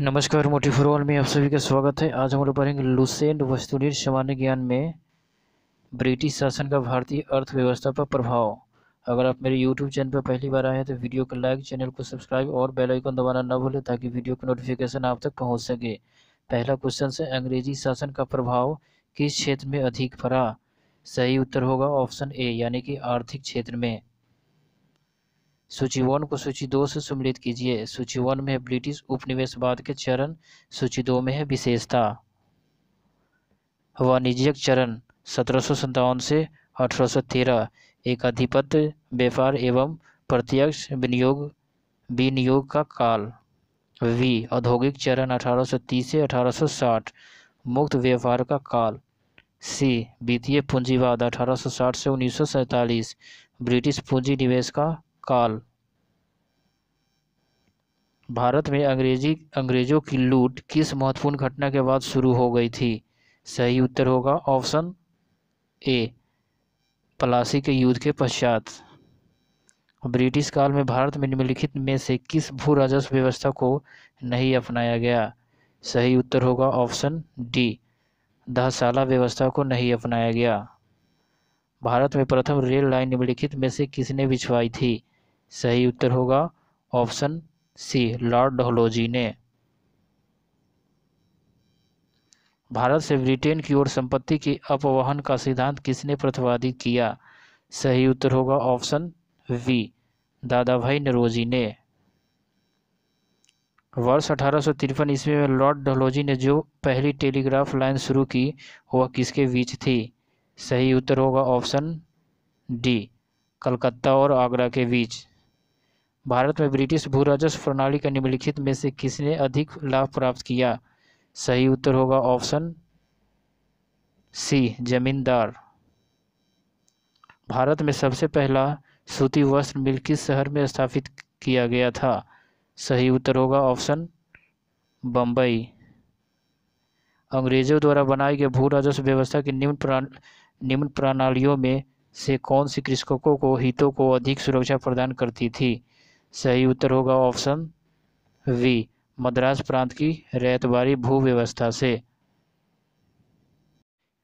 नमस्कार मोटी फॉरवॉल में आप सभी का स्वागत है आज हम लोग पढ़ेंगे लुसेंट वस्तुनिर सामान्य ज्ञान में ब्रिटिश शासन का भारतीय अर्थव्यवस्था पर प्रभाव अगर आप मेरे यूट्यूब चैनल पर पहली बार आए हैं तो वीडियो को लाइक चैनल को सब्सक्राइब और बेल आइकन दबाना न भूलें ताकि वीडियो का नोटिफिकेशन आप तक पहुँच सके पहला क्वेश्चन से अंग्रेजी शासन का प्रभाव किस क्षेत्र में अधिक पड़ा सही उत्तर होगा ऑप्शन ए यानी कि आर्थिक क्षेत्र में सूची वन को सूची दो से सम्मिलित कीजिए सूची वन में है ब्रिटिश उपनिवेशवाद के चरण सूची दो में है विशेषता वाणिज्यिक चरण सत्रह से अठारह एक अधिपत्य व्यापार एवं प्रत्यक्ष विनियोग विनियोग का काल वी औद्योगिक चरण 1830 से 1860 मुक्त व्यापार का काल सी वित्तीय पूंजीवाद 1860 से उन्नीस ब्रिटिश पूंजी निवेश का काल भारत में अंग्रेजी अंग्रेजों की लूट किस महत्वपूर्ण घटना के बाद शुरू हो गई थी सही उत्तर होगा ऑप्शन ए पलासी के युद्ध के पश्चात ब्रिटिश काल में भारत में निम्नलिखित में से किस भू राजस्व व्यवस्था को नहीं अपनाया गया सही उत्तर होगा ऑप्शन डी दहशाला व्यवस्था को नहीं अपनाया गया भारत में प्रथम रेल लाइन निम्नलिखित में से किसने बिछवाई थी सही उत्तर होगा ऑप्शन सी लॉर्ड डहलोजी ने भारत से ब्रिटेन की ओर संपत्ति के अपवहन का सिद्धांत किसने प्रतिपादित किया सही उत्तर होगा ऑप्शन वी दादा भाई नरोजी ने वर्ष अठारह सौ ईस्वी में लॉर्ड डहलोजी ने जो पहली टेलीग्राफ लाइन शुरू की वह किसके बीच थी सही उत्तर होगा ऑप्शन डी कलकत्ता और आगरा के बीच भारत में ब्रिटिश भू राजस्व प्रणाली का निम्नलिखित में से किसने अधिक लाभ प्राप्त किया सही उत्तर होगा ऑप्शन सी जमींदार भारत में सबसे पहला सूती वस्त्र मिल किस शहर में स्थापित किया गया था सही उत्तर होगा ऑप्शन बम्बई अंग्रेजों द्वारा बनाई गई भू राजस्व व्यवस्था की निम्न प्राण निम्न प्रणालियों में से कौन सी कृषकों को हितों को अधिक सुरक्षा प्रदान करती थी सही उत्तर होगा ऑप्शन वी मद्रास प्रांत की रेतवारी भू व्यवस्था से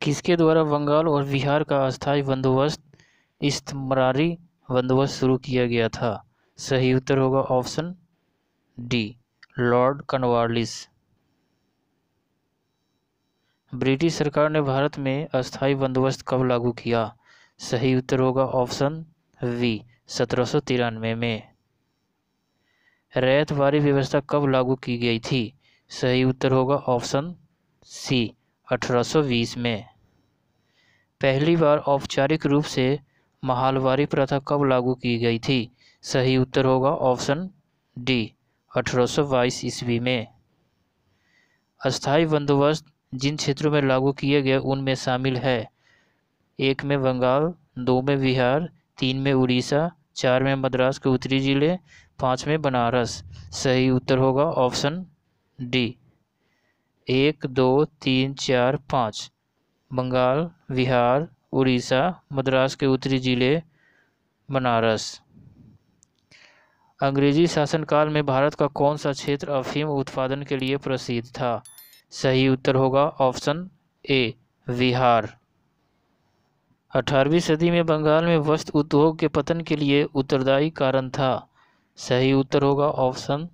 किसके द्वारा बंगाल और बिहार का अस्थायी बंदोबस्त इस्तमरारी बंदोबस्त शुरू किया गया था सही उत्तर होगा option D Lord Cornwallis British सरकार ने भारत में अस्थायी बंदोबस्त कब लागू किया सही उत्तर होगा ऑप्शन वी सत्रह में वारी व्यवस्था कब लागू की गई थी सही उत्तर होगा ऑप्शन सी 1820 में पहली बार औपचारिक रूप से महालवारी प्रथा कब लागू की गई थी सही उत्तर होगा ऑप्शन डी 1822 ईस्वी में अस्थाई बंदोबस्त जिन क्षेत्रों में लागू किए गए उनमें शामिल है एक में बंगाल दो में बिहार तीन में उड़ीसा चार में मद्रास के उत्तरी जिले पाँचवें बनारस सही उत्तर होगा ऑप्शन डी एक दो तीन चार पाँच बंगाल बिहार उड़ीसा मद्रास के उत्तरी जिले बनारस अंग्रेजी शासनकाल में भारत का कौन सा क्षेत्र अफीम उत्पादन के लिए प्रसिद्ध था सही उत्तर होगा ऑप्शन ए बिहार अठारहवीं सदी में बंगाल में वस्त्र उद्योग के पतन के लिए उत्तरदायी कारण था सही उत्तर होगा ऑप्शन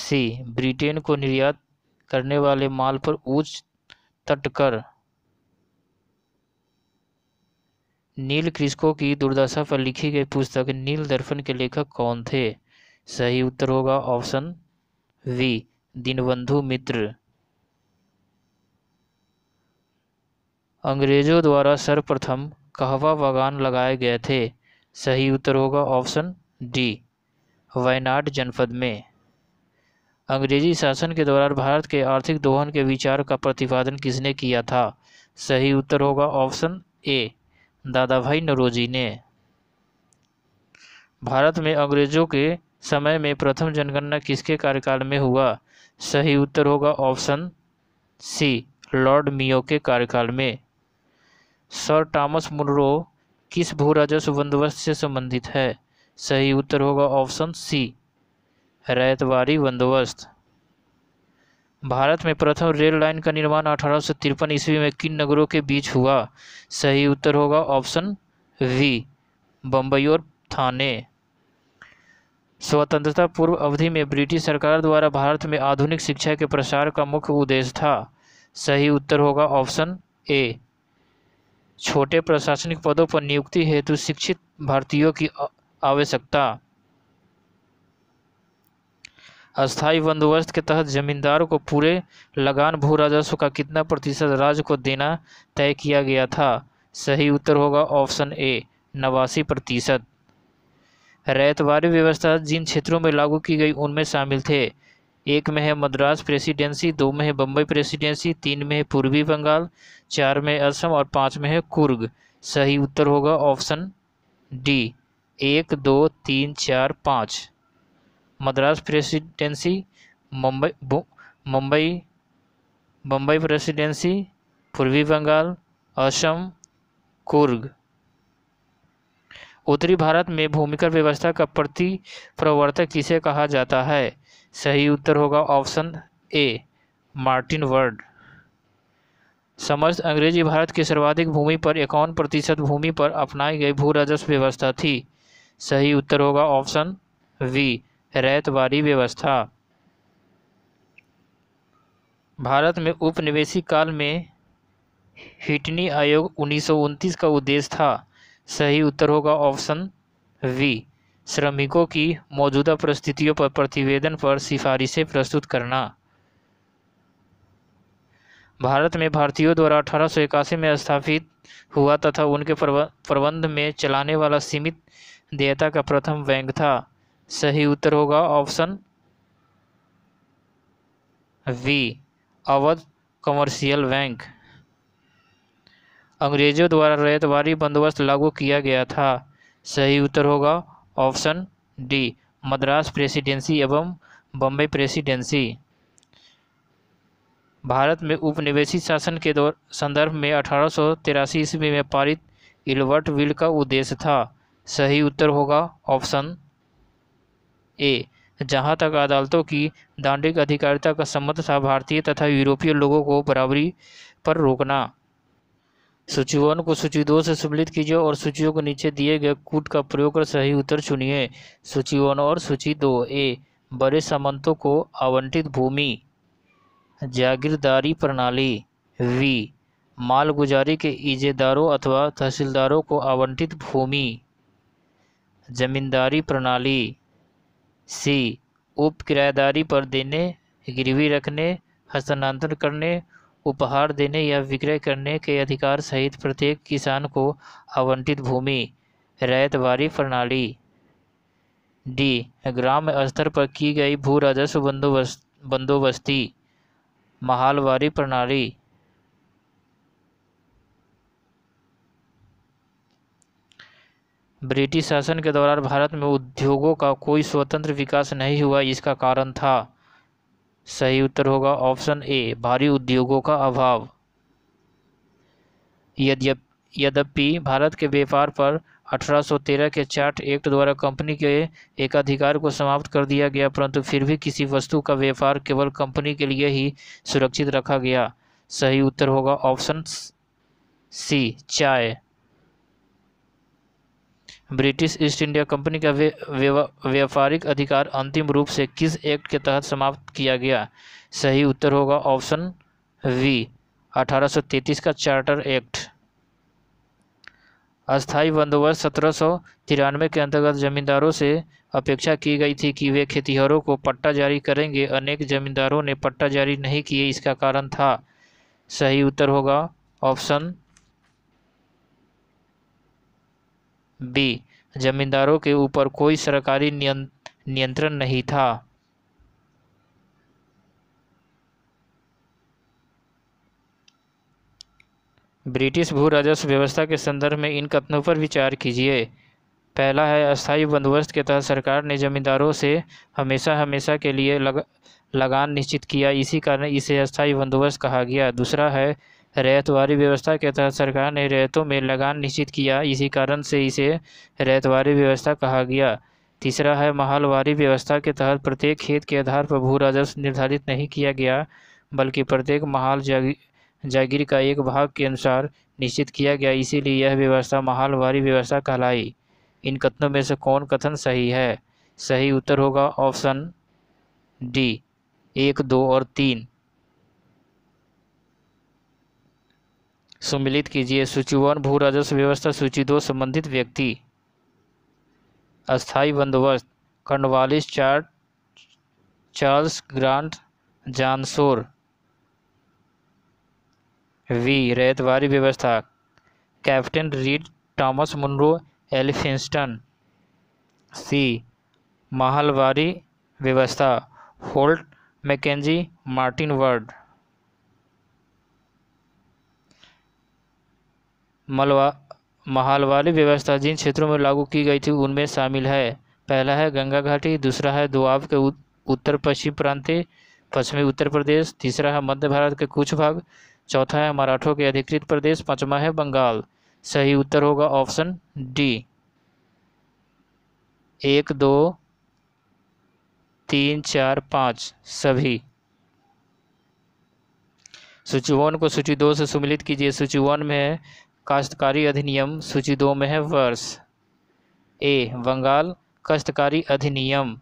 सी ब्रिटेन को निर्यात करने वाले माल पर उच्च तटकर नील कृषकों की दुर्दशा पर लिखी गई पुस्तक नील दर्पण के लेखक कौन थे सही उत्तर होगा ऑप्शन वी दीनबंधु मित्र अंग्रेजों द्वारा सर्वप्रथम कहवा बागान लगाए गए थे सही उत्तर होगा ऑप्शन डी वायनाड जनपद में अंग्रेजी शासन के दौरान भारत के आर्थिक दोहन के विचार का प्रतिपादन किसने किया था सही उत्तर होगा ऑप्शन ए दादा भाई नरोजी ने भारत में अंग्रेजों के समय में प्रथम जनगणना किसके कार्यकाल में हुआ सही उत्तर होगा ऑप्शन सी लॉर्ड मियो के कार्यकाल में सर टॉमस मुनरो किस भू राजस्व बंदोबस्त से संबंधित है सही उत्तर होगा ऑप्शन सी रैतवारी बंदोबस्त भारत में प्रथम रेल लाइन का निर्माण अठारह ईस्वी में किन नगरों के बीच हुआ सही उत्तर होगा ऑप्शन वी बम्बई और थाने स्वतंत्रता पूर्व अवधि में ब्रिटिश सरकार द्वारा भारत में आधुनिक शिक्षा के प्रसार का मुख्य उद्देश्य था सही उत्तर होगा ऑप्शन ए छोटे प्रशासनिक पदों पर नियुक्ति हेतु शिक्षित भारतीयों की आवश्यकता अस्थायी बंदोबस्त के तहत जमींदार को पूरे लगान भू राजस्व का कितना प्रतिशत राज्य को देना तय किया गया था सही उत्तर होगा ऑप्शन ए नवासी प्रतिशत रैतवारी व्यवस्था जिन क्षेत्रों में लागू की गई उनमें शामिल थे एक में है मद्रास प्रेसिडेंसी दो में है बम्बई प्रेसिडेंसी तीन में है पूर्वी बंगाल चार में असम और पाँच में है कुर्ग सही उत्तर होगा ऑप्शन डी एक दो तीन चार पाँच मद्रास प्रेसिडेंसी मुंबई मुंबई मुंबई प्रेसिडेंसी पूर्वी बंगाल असम कुर्ग उत्तरी भारत में भूमिकर व्यवस्था का प्रति प्रवर्तक किसे कहा जाता है सही उत्तर होगा ऑप्शन ए मार्टिन वर्ड समस्त अंग्रेजी भारत की सर्वाधिक भूमि पर इक्यावन प्रतिशत भूमि पर अपनाई गई भू राजस्व व्यवस्था थी सही उत्तर होगा ऑप्शन वी रैतवारी व्यवस्था भारत में उपनिवेशी काल में हिटनी आयोग उन्नीस का उद्देश्य था सही उत्तर होगा ऑप्शन वी श्रमिकों की मौजूदा परिस्थितियों पर प्रतिवेदन पर सिफारिशें प्रस्तुत करना भारत में भारतीयों द्वारा अठारह में स्थापित हुआ तथा उनके प्रबंध में चलाने वाला सीमित देयता का प्रथम बैंक था सही उत्तर होगा option B Awadh commercial bank अंग्रेजों द्वारा रेतवारी बंदोबस्त लागू किया गया था सही उत्तर होगा ऑप्शन डी मद्रास प्रेसिडेंसी एवं बम्बई प्रेसिडेंसी भारत में उपनिवेशी शासन के दौर संदर्भ में अठारह सौ ईस्वी में पारित इलवर्ट विल का उद्देश्य था सही उत्तर होगा ऑप्शन ए जहां तक अदालतों की दांडिक अधिकारिता का संबंध था भारतीय तथा यूरोपीय लोगों को बराबरी पर रोकना सूची वन को सूची दो से सम्मिलित कीजिए और सूचियों के नीचे दिए गए कूट का प्रयोग कर सही उत्तर चुनिए सूची वन और सूची दो ए बड़े सामंतों को आवंटित भूमि जागीरदारी प्रणाली वी मालगुजारी के इजेदारों अथवा तहसीलदारों को आवंटित भूमि जमींदारी प्रणाली सी उप किरायेदारी पर देने गिरवी रखने हस्तांतरण करने उपहार देने या विक्रय करने के अधिकार सहित प्रत्येक किसान को आवंटित भूमि रैतवारी प्रणाली डी ग्राम स्तर पर की गई भू राजस्व बंदोबस्त बंदोबस्ती महालवारी प्रणाली ब्रिटिश शासन के दौरान भारत में उद्योगों का कोई स्वतंत्र विकास नहीं हुआ इसका कारण था सही उत्तर होगा ऑप्शन ए भारी उद्योगों का अभाव यद्यपि भारत के व्यापार पर 1813 के चार्ट एक्ट द्वारा कंपनी के एकाधिकार को समाप्त कर दिया गया परंतु फिर भी किसी वस्तु का व्यापार केवल कंपनी के लिए ही सुरक्षित रखा गया सही उत्तर होगा ऑप्शन सी चाय ब्रिटिश ईस्ट इंडिया कंपनी का व्यापारिक अधिकार अंतिम रूप से किस एक्ट के तहत समाप्त किया गया सही उत्तर होगा ऑप्शन वी 1833 का चार्टर एक्ट अस्थाई बंदोबस्त सत्रह के अंतर्गत जमींदारों से अपेक्षा की गई थी कि वे खेतीहरों को पट्टा जारी करेंगे अनेक जमींदारों ने पट्टा जारी नहीं किए इसका कारण था सही उत्तर होगा ऑप्शन बी जमींदारों के ऊपर कोई सरकारी नियंत्रण नहीं था ब्रिटिश भू राजस्व व्यवस्था के संदर्भ में इन कथनों पर विचार कीजिए पहला है अस्थायी बंदोबस्त के तहत सरकार ने जमींदारों से हमेशा हमेशा के लिए लग, लगान निश्चित किया इसी कारण इसे अस्थायी बंदोबस्त कहा गया दूसरा है रेतवारी व्यवस्था के तहत सरकार ने रेतों में लगान निश्चित किया इसी कारण से इसे रेतवारी व्यवस्था कहा गया तीसरा है महालवारी व्यवस्था के तहत प्रत्येक खेत के आधार पर भू राजस्व निर्धारित नहीं किया गया बल्कि प्रत्येक महाल जागी जागीर का एक भाग के अनुसार निश्चित किया गया इसीलिए यह व्यवस्था महालवारी व्यवस्था कहलाई इन कथनों में से कौन कथन सही है सही उत्तर होगा ऑप्शन डी एक दो और तीन सम्मिलित कीजिए सूची वन भू राजस्व व्यवस्था सूची दो संबंधित व्यक्ति अस्थाई बंदोबस्त Cornwallis chart Charles Grant John Shore B ryotwari व्यवस्था captain Read Thomas Munro Elphinstone C mahalwari व्यवस्था होल्ट मैकेजी मार्टिन वर्ड मलवा महालवारी व्यवस्था जिन क्षेत्रों में लागू की गई थी उनमें शामिल है पहला है गंगा घाटी दूसरा है दुआब के उत्तर पश्चिम प्रांत पश्चिमी उत्तर प्रदेश तीसरा है मध्य भारत के कुछ भाग चौथा है मराठों के अधिकृत प्रदेश पांचवा है बंगाल सही उत्तर होगा ऑप्शन डी एक दो तीन चार पाँच सभी सूची वन को सूची दो से सुमिलित कीजिए सूची वन में काश्तकारी अधिनियम सूची दो में है वर्ष ए बंगाल काश्तकारी अधिनियम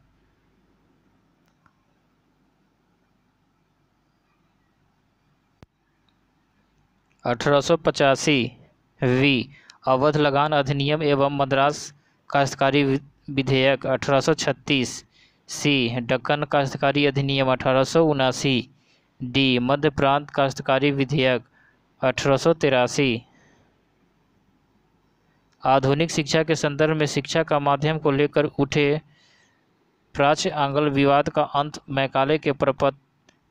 अठारह वी अवध लगान अधिनियम एवं मद्रास काश्तकारी विधेयक 1836 सी डक्कन काश्तकारी अधिनियम अठारह डी मध्य प्रांत काश्तकारी विधेयक अठारह आधुनिक शिक्षा के संदर्भ में शिक्षा का माध्यम को लेकर उठे प्राच्य आंगल विवाद का अंत मैकाले के प्रपत्र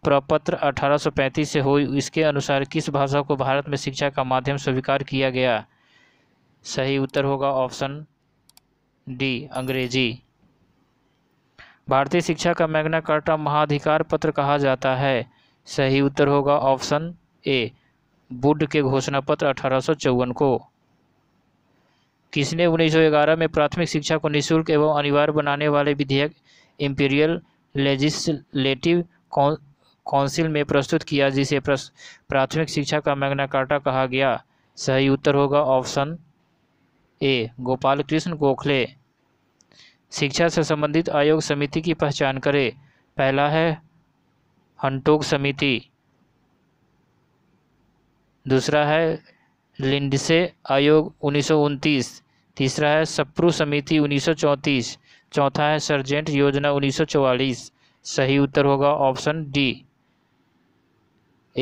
प्रपत्र 1835 से हो इसके अनुसार किस भाषा को भारत में शिक्षा का माध्यम स्वीकार किया गया सही उत्तर होगा ऑप्शन डी अंग्रेजी भारतीय शिक्षा का मैग्ना कार्टा महाधिकार पत्र कहा जाता है सही उत्तर होगा ऑप्शन ए बुड के घोषणा पत्र अठारह को किसने 1911 में प्राथमिक शिक्षा को निःशुल्क एवं अनिवार्य बनाने वाले विधेयक इंपीरियल लेजिस्लेटिव काउंसिल में प्रस्तुत किया जिसे प्राथमिक शिक्षा का मैग्ना कार्टा कहा गया सही उत्तर होगा ऑप्शन ए गोपाल कृष्ण गोखले शिक्षा से संबंधित आयोग समिति की पहचान करें पहला है हंटोग समिति दूसरा है लिंडसे आयोग उन्नीस तीसरा है सप्रू समिति उन्नीस चौथा है सर्जेंट योजना 1944 सही उत्तर होगा ऑप्शन डी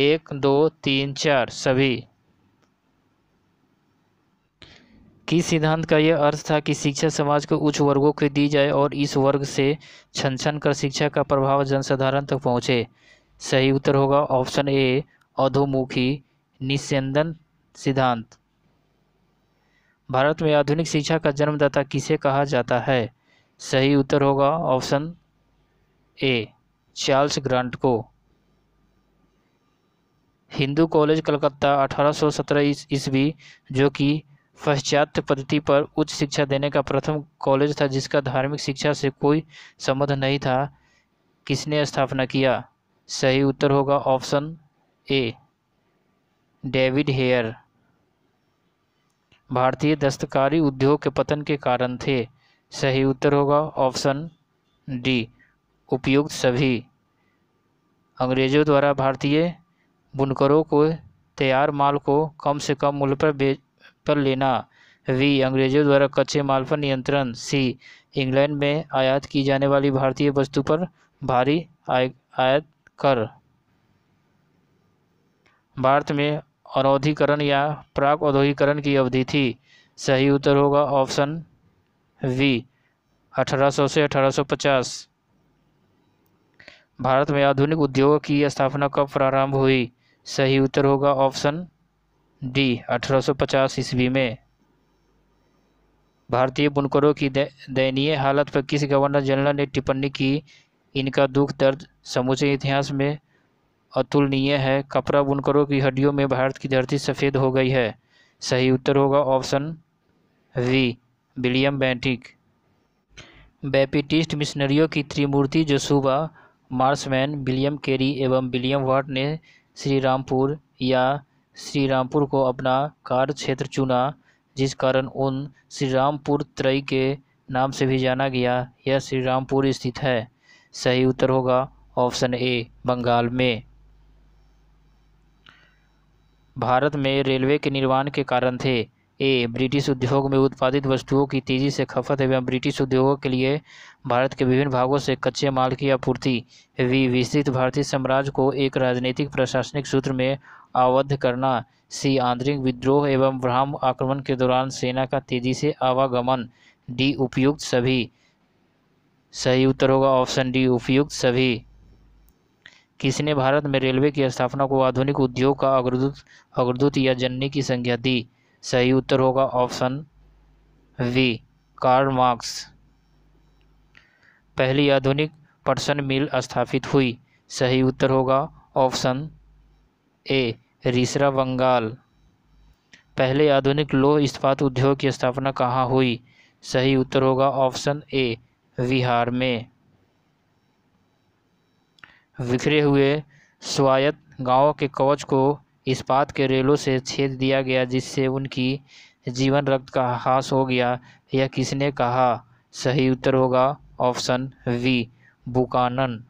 एक दो तीन चार सभी किस सिद्धांत का यह अर्थ था कि शिक्षा समाज को उच्च वर्गों के दी जाए और इस वर्ग से छन छन कर शिक्षा का प्रभाव जनसाधारण तक पहुँचे सही उत्तर होगा ऑप्शन ए अधोमुखी निस्यंदन सिद्धांत भारत में आधुनिक शिक्षा का जन्मदाता किसे कहा जाता है सही उत्तर होगा ऑप्शन ए चार्ल्स ग्रांट को हिंदू कॉलेज कलकत्ता 1817 ईस्वी जो कि पाश्चात्य पद्धति पर उच्च शिक्षा देने का प्रथम कॉलेज था जिसका धार्मिक शिक्षा से कोई संबंध नहीं था किसने स्थापना किया सही उत्तर होगा ऑप्शन ए डेविड हेयर भारतीय दस्तकारी उद्योग के पतन के कारण थे सही उत्तर होगा ऑप्शन डी उपयुक्त सभी अंग्रेजों द्वारा भारतीय बुनकरों को तैयार माल को कम से कम मूल्य पर बेच पर लेना वी अंग्रेजों द्वारा कच्चे माल पर नियंत्रण सी इंग्लैंड में आयात की जाने वाली भारतीय वस्तु पर भारी आय आयात कर भारत में अनौधिकरण या प्राक औद्योगिकरण की अवधि थी सही उत्तर होगा ऑप्शन वी 1800 से 1850 भारत में आधुनिक उद्योग की स्थापना कब प्रारंभ हुई सही उत्तर होगा ऑप्शन डी 1850 ईस्वी में भारतीय बुनकरों की दयनीय हालत पर किस गवर्नर जनरल ने टिप्पणी की इनका दुख दर्द समूचे इतिहास में अतुलनीय है कपड़ा बुनकरों की हड्डियों में भारत की धरती सफ़ेद हो गई है सही उत्तर होगा option B William Bentinck Baptist मिशनरियों की त्रिमूर्ति सूबा मार्समैन विलियम केरी एवं विलियम वाट ने श्री रामपुर या श्री रामपुर को अपना कार्य क्षेत्र चुना जिस कारण उन श्री रामपुर त्रय के नाम से भी जाना गया यह श्री रामपुर स्थित है सही उत्तर होगा ऑप्शन ए बंगाल में भारत में रेलवे के निर्माण के कारण थे ए ब्रिटिश उद्योग में उत्पादित वस्तुओं की तेज़ी से खपत एवं ब्रिटिश उद्योगों के लिए भारत के विभिन्न भागों से कच्चे माल की आपूर्ति वी विस्तृत भारतीय साम्राज्य को एक राजनीतिक प्रशासनिक सूत्र में आबद्ध करना सी आंतरिक विद्रोह एवं ब्राह्म आक्रमण के दौरान सेना का तेजी से आवागमन डी उपयुक्त सभी सही उत्तर होगा ऑप्शन डी उपयुक्त सभी किसने भारत में रेलवे की स्थापना को आधुनिक उद्योग का अग्रदूत अग्रदूत या जननी की संज्ञा दी सही उत्तर होगा ऑप्शन वी कार्ल मार्क्स पहली आधुनिक पटसन मिल स्थापित हुई सही उत्तर होगा ऑप्शन ए रिसरा बंगाल पहले आधुनिक लोह इस्पात उद्योग की स्थापना कहाँ हुई सही उत्तर होगा ऑप्शन ए बिहार में बिखरे हुए स्वायत्त गांवों के कवच को इस्पात के रेलों से छेद दिया गया जिससे उनकी जीवन रक्त का हास हो गया यह किसने कहा सही उत्तर होगा ऑप्शन वी बुकानन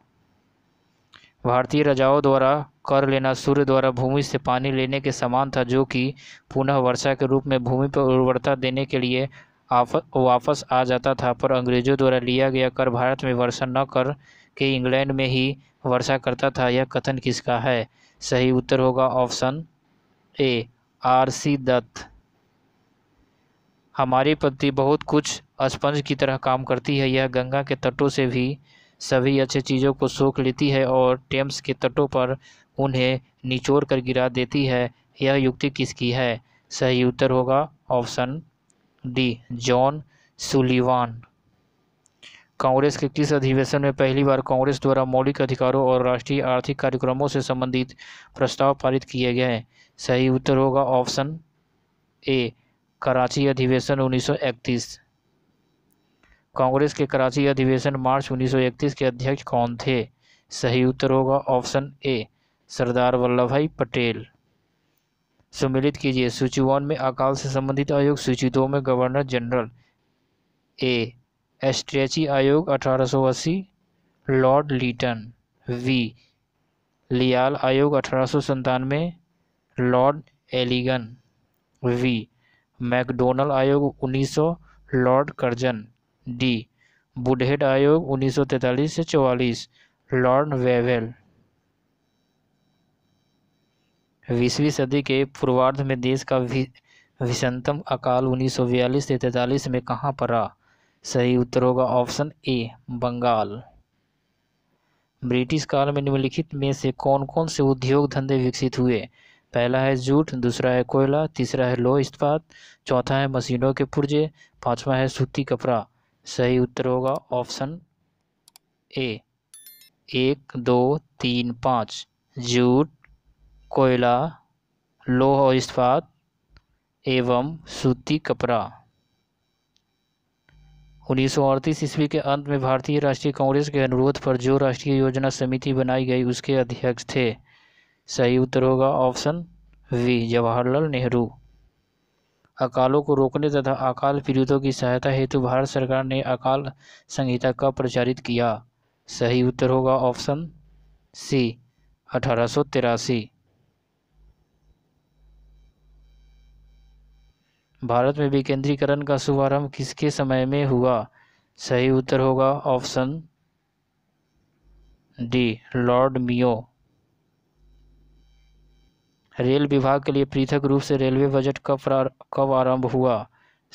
भारतीय राजाओं द्वारा कर लेना सूर्य द्वारा भूमि से पानी लेने के समान था जो कि पुनः वर्षा के रूप में भूमि पर उर्वरता देने के लिए वापस आ जाता था पर अंग्रेजों द्वारा लिया गया कर भारत में वर्षा न कर कि इंग्लैंड में ही वर्षा करता था यह कथन किसका है सही उत्तर होगा option A R C Dutt हमारी पत्ती बहुत कुछ स्पंज की तरह काम करती है यह गंगा के तटों से भी सभी अच्छे चीज़ों को सोख लेती है और टेम्स के तटों पर उन्हें निचोड़ कर गिरा देती है यह युक्ति किसकी है सही उत्तर होगा option D John Sullivan Congress के किस अधिवेशन में पहली बार कांग्रेस द्वारा मौलिक अधिकारों और राष्ट्रीय आर्थिक कार्यक्रमों से संबंधित प्रस्ताव पारित किए गए सही उत्तर होगा ऑप्शन ए कराची अधिवेशन 1931 कांग्रेस के कराची अधिवेशन मार्च 1931 के अध्यक्ष कौन थे सही उत्तर होगा ऑप्शन ए सरदार वल्लभ भाई पटेल सम्मिलित कीजिए सूची वन में अकाल से संबंधित आयोग सूची दो में governor general A Strachey e आयोग अठारह लॉर्ड लीटन वी लियाल आयोग अठारह लॉर्ड एलिगन वी मैकडोनल आयोग 1900 लॉर्ड कर्जन डी बुडहेड आयोग 1943 से 44 लॉर्ड वेवेल बीसवीं सदी के पूर्वार्ध में देश का विषंतम अकाल 1942 से तैंतालीस में कहाँ पड़ा सही उत्तर होगा ऑप्शन ए बंगाल ब्रिटिश काल में निम्नलिखित में से कौन कौन से उद्योग धंधे विकसित हुए पहला है जूट दूसरा है कोयला तीसरा है लोह इस्पात चौथा है मशीनों के पुर्जे पांचवा है सूती कपड़ा सही उत्तर होगा ऑप्शन ए एक दो तीन पाँच जूट कोयला लोह और इस्पात एवं सूती कपड़ा उन्नीस ईस्वी के अंत में भारतीय राष्ट्रीय कांग्रेस के अनुरोध पर जो राष्ट्रीय योजना समिति बनाई गई उसके अध्यक्ष थे सही उत्तर होगा ऑप्शन वी जवाहरलाल नेहरू अकालों को रोकने तथा अकाल पीड़ितों की सहायता हेतु भारत सरकार ने अकाल संहिता का प्रचारित किया सही उत्तर होगा ऑप्शन सी अठारह भारत में विकेंद्रीकरण का शुभारंभ किसके समय में हुआ सही उत्तर होगा option D Lord Mayo rail विभाग के लिए पृथक रूप से रेलवे बजट कब कब आरंभ हुआ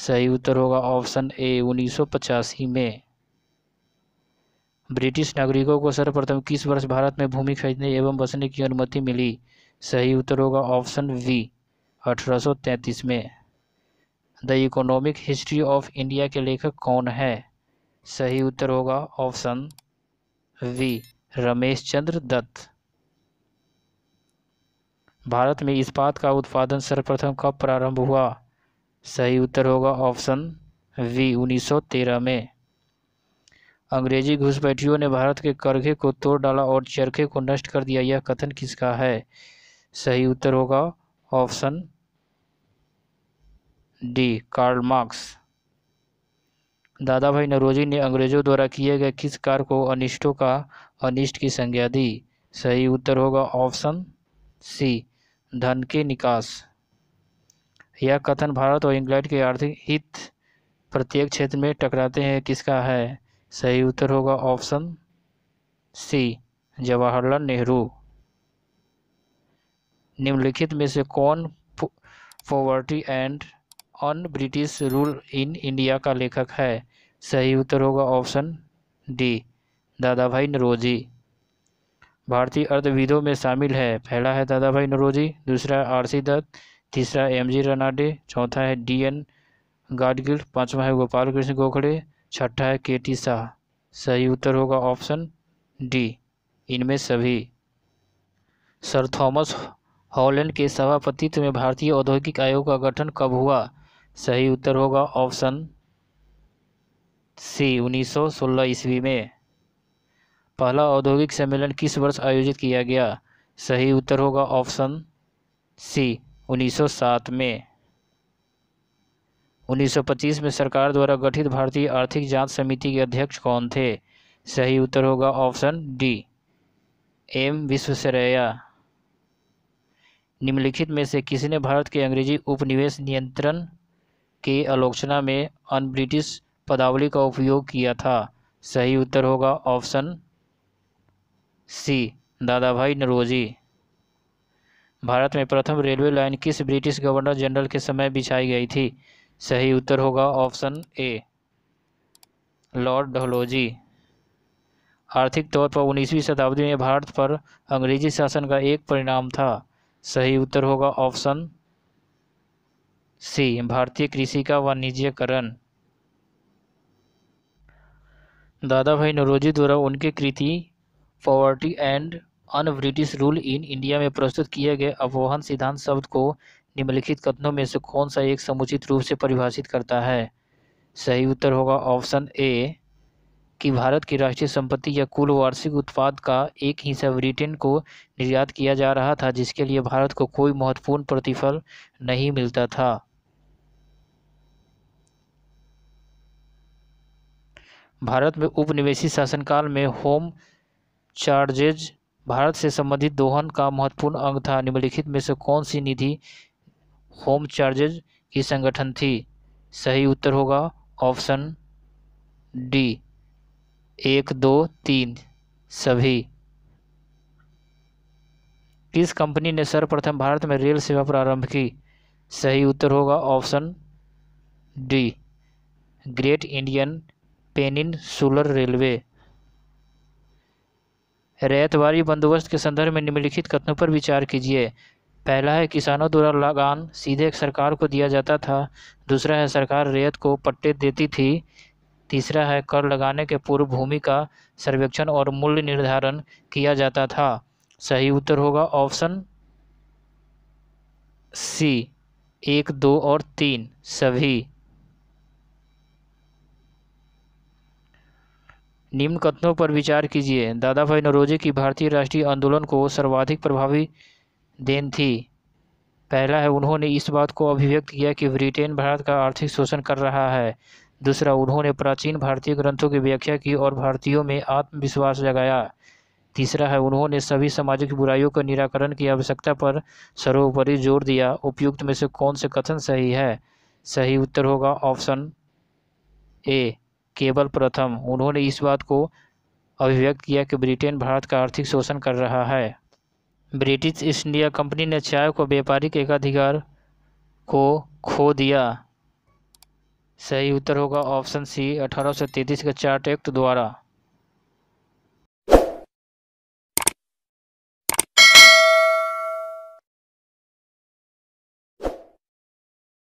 सही उत्तर होगा ऑप्शन ए उन्नीस में ब्रिटिश नागरिकों को सर्वप्रथम किस वर्ष भारत में भूमि खरीदने एवं बसने की अनुमति मिली सही उत्तर होगा ऑप्शन वी अठारह में the economic history of India के लेखक कौन है सही उत्तर होगा ऑप्शन वी रमेश चंद्र दत्त भारत में इस्पात का उत्पादन सर्वप्रथम कब प्रारंभ हुआ सही उत्तर होगा ऑप्शन वी 1913 में अंग्रेजी घुसपैठियों ने भारत के करघे को तोड़ डाला और चरखे को नष्ट कर दिया यह कथन किसका है सही उत्तर होगा ऑप्शन डी कार्ल मार्क्स दादा भाई नरोजी ने अंग्रेजों द्वारा किए गए किस कार्य को अनिष्टों का अनिष्ट की संज्ञा दी सही उत्तर होगा ऑप्शन सी धन के निकास यह कथन भारत और इंग्लैंड के आर्थिक हित प्रत्येक क्षेत्र में टकराते हैं किसका है सही उत्तर होगा ऑप्शन सी जवाहरलाल नेहरू निम्नलिखित में से कौन poverty and on British rule in India का लेखक है सही उत्तर होगा ऑप्शन डी दादा भाई नरोजी भारतीय अर्थविदों में शामिल है पहला है दादा भाई नरोजी दूसरा आर सी दत्त तीसरा एम जी रनाडे चौथा है डी एन गाडगिल पाँचवा है गोपाल कृष्ण गोखले छठा है के टी शाह सही उत्तर होगा ऑप्शन डी इनमें सभी सर थॉमस हॉलैंड के सभापतित्व में भारतीय औद्योगिक आयोग का गठन कब हुआ सही उत्तर होगा ऑप्शन सी 1916 ईस्वी में पहला औद्योगिक सम्मेलन किस वर्ष आयोजित किया गया सही उत्तर होगा ऑप्शन सी 1907 में 1925 में सरकार द्वारा गठित भारतीय आर्थिक जांच समिति के अध्यक्ष कौन थे सही उत्तर होगा ऑप्शन डी एम विश्वसरैया निम्नलिखित में से किसने भारत के अंग्रेजी उपनिवेश नियंत्रण के आलोचना में अन ब्रिटिश पदावली का उपयोग किया था सही उत्तर होगा ऑप्शन सी दादा भाई नरोजी भारत में प्रथम रेलवे लाइन किस ब्रिटिश गवर्नर जनरल के समय बिछाई गई थी सही उत्तर होगा ऑप्शन ए लॉर्ड डहलोजी आर्थिक तौर पर 19वीं शताब्दी में भारत पर अंग्रेजी शासन का एक परिणाम था सही उत्तर होगा ऑप्शन सी भारतीय कृषि का वाणिज्यकरण दादा भाई नरोजी द्वारा उनकी कृति poverty and un British rule in India में प्रस्तुत किए गए अपवहन सिद्धांत शब्द को निम्नलिखित कथनों में से कौन सा एक समुचित रूप से परिभाषित करता है सही उत्तर होगा ऑप्शन ए कि भारत की राष्ट्रीय संपत्ति या कुल वार्षिक उत्पाद का एक हिस्सा ब्रिटेन को निर्यात किया जा रहा था जिसके लिए भारत को कोई महत्वपूर्ण प्रतिफल नहीं मिलता था भारत में उपनिवेशी शासनकाल में होम चार्जेज भारत से संबंधित दोहन का महत्वपूर्ण अंग था निम्नलिखित में से कौन सी निधि होम चार्जेज की संगठन थी सही उत्तर होगा ऑप्शन डी एक दो तीन सभी किस कंपनी ने सर्वप्रथम भारत में रेल सेवा प्रारंभ की सही उत्तर होगा option D great Indian peninsular railway Ryotwari बंदोबस्त के संदर्भ में निम्नलिखित कथनों पर विचार कीजिए पहला है किसानों द्वारा लगान सीधे सरकार को दिया जाता था दूसरा है सरकार रेत को पट्टे देती थी तीसरा है कर लगाने के पूर्व भूमि का सर्वेक्षण और मूल्य निर्धारण किया जाता था सही उत्तर होगा ऑप्शन सी एक दो और तीन सभी निम्न कथनों पर विचार कीजिए दादा भाई नरोजे की भारतीय राष्ट्रीय आंदोलन को सर्वाधिक प्रभावी देन थी पहला है उन्होंने इस बात को अभिव्यक्त किया कि ब्रिटेन भारत का आर्थिक शोषण कर रहा है दूसरा उन्होंने प्राचीन भारतीय ग्रंथों की व्याख्या की और भारतीयों में आत्मविश्वास जगाया तीसरा है उन्होंने सभी सामाजिक बुराइयों के निराकरण की आवश्यकता पर सर्वोपरि जोर दिया उपयुक्त में से कौन से कथन सही है सही उत्तर होगा ऑप्शन ए केवल प्रथम उन्होंने इस बात को अभिव्यक्त किया कि ब्रिटेन भारत का आर्थिक शोषण कर रहा है ब्रिटिश ईस्ट इंडिया कंपनी ने चाय को व्यापारिक एकाधिकार को खो दिया सही उत्तर होगा ऑप्शन सी 1833 के चार्ट एक्ट द्वारा